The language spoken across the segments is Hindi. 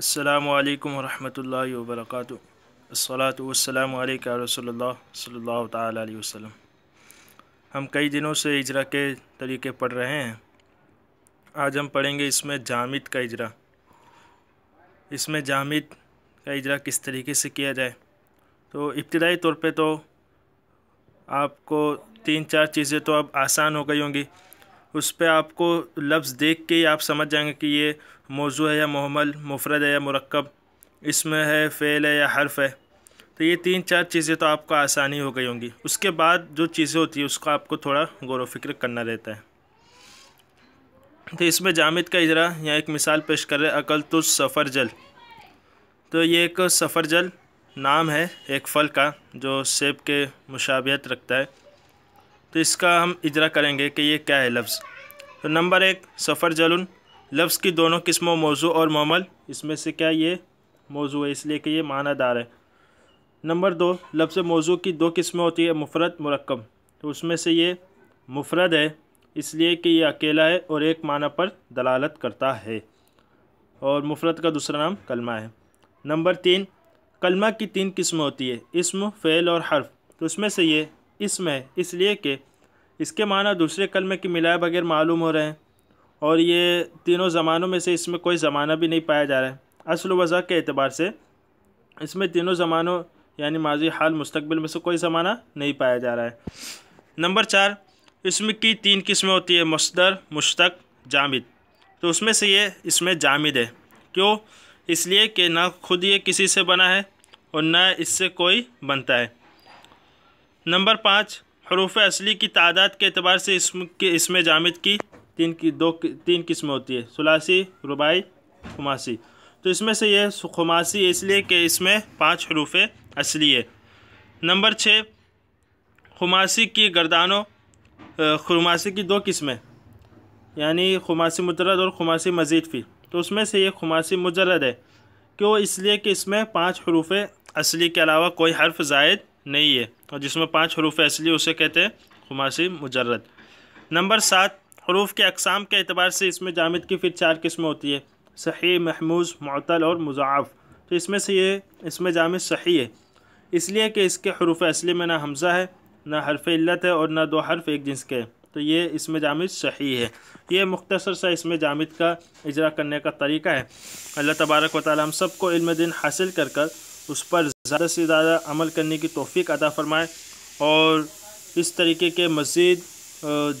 अल्लाम वरहमल वर्क असलातम रसोल्ला सल्ला वसम हम कई दिनों से इजरा के तरीके पढ़ रहे हैं आज हम पढ़ेंगे इसमें जामित का इजरा इसमें जामित का इजरा किस तरीके से किया जाए तो इब्तदाई तौर पे तो आपको तीन चार चीज़ें तो अब आसान हो गई होंगी उस पर आपको लफ्ज़ देख के ही आप समझ जाएंगे कि ये मौजू है या महमल मुफरद है या मरकब इसमें है फ़ेल है या हर्फ है तो ये तीन चार चीज़ें तो आपको आसानी हो गई होंगी उसके बाद जो चीज़ें होती है उसका आपको थोड़ा गौर फिक्र करना रहता है तो इसमें जामिद का इजरा या एक मिसाल पेश कर रहे अकल तो सफ़र जल तो ये एक सफ़र जल नाम है एक फल का जो सेब के मुशाबियत रखता है तो इसका हम इजरा करेंगे कि ये क्या है लफ्ज़ तो नंबर एक सफ़र जलुन लफ्ज़ की दोनों किस्मों मौजू और ममल इसमें से क्या ये मौजू है इसलिए कि ये मानादार है नंबर दो लफ्ज़ मौजू की दो किस्में होती है मुफरत मरकब तो उसमें से ये मुफरत है इसलिए कि ये अकेला है और एक माना पर दलालत करता है और मुफरत का दूसरा नाम कलमा है नंबर तीन कलमा की तीन किस्म होती है इसम फ़ैल और हर्फ तो उसमें से ये इसमें इसलिए कि इसके माना दूसरे कलमे की मिलाए बगैर मालूम हो रहे हैं और ये तीनों ज़मानों में से इसमें कोई ज़माना भी नहीं पाया जा रहा है असल वजा के अतबार से इसमें तीनों ज़मानों यानी माजी हाल मुस्तबिल में से कोई ज़माना नहीं पाया जा रहा है नंबर चार इसम की तीन किस्में होती है मसदर मुश्तक जामिद तो उसमें से ये इसमें जामिद है क्यों इसलिए कि ना खुद ये किसी से बना है और ना इससे कोई बनता है नंबर पाँच हरूफ असली की तादाद के अतबार से इसम के इसमें जामद की तीन की दो तीन किस्में होती है सलासी रुबाई खुमासी तो इसमें से ये खुमासी इसलिए कि इसमें पाँच हरूफ असली है नंबर छः खुमासी की गर्दानों खुमासी की दो किस्में यानी खुमासी मुजरद और खुमासी मजीद फ़ी तो उसमें से ये खुमासी मुजरद है क्यों इसलिए कि इसमें पाँच हरूफ असली के अलावा कोई हर्फ जायद नहीं है और जिसमें पाँच हरूफ है इसलिए उसे कहते हैं खुमासी मुजरद नंबर सात हरूफ के अकसाम के अतबार से इसमें जामद की फिर चार किस्में होती है सही महमूज मअतल और मुज़ाफ़ तो इसमें से ये इसमें जामद सही है इसलिए कि इसके हरूफ असली में ना हमज़ा है ना हरफ इल्लत है और ना दो हरफ एक जिन्स के हैं तो ये इसमें जामद सही है ये मुख्तसर सा इसमें जामद का इजरा करने का तरीका है अल्लाह तबारक वाली हम सबको इल्म दिन हासिल कर कर उस पर ज़्यादा से ज़्यादा अमल करने की तोफ़ी अदा फ़रमाएँ और इस तरीके के मज़ीद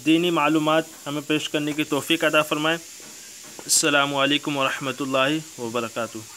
दीनी मालूम हमें पेश करने की तोफ़ी अदा फ़रमाएँ अल्लाम वरहमल वर्का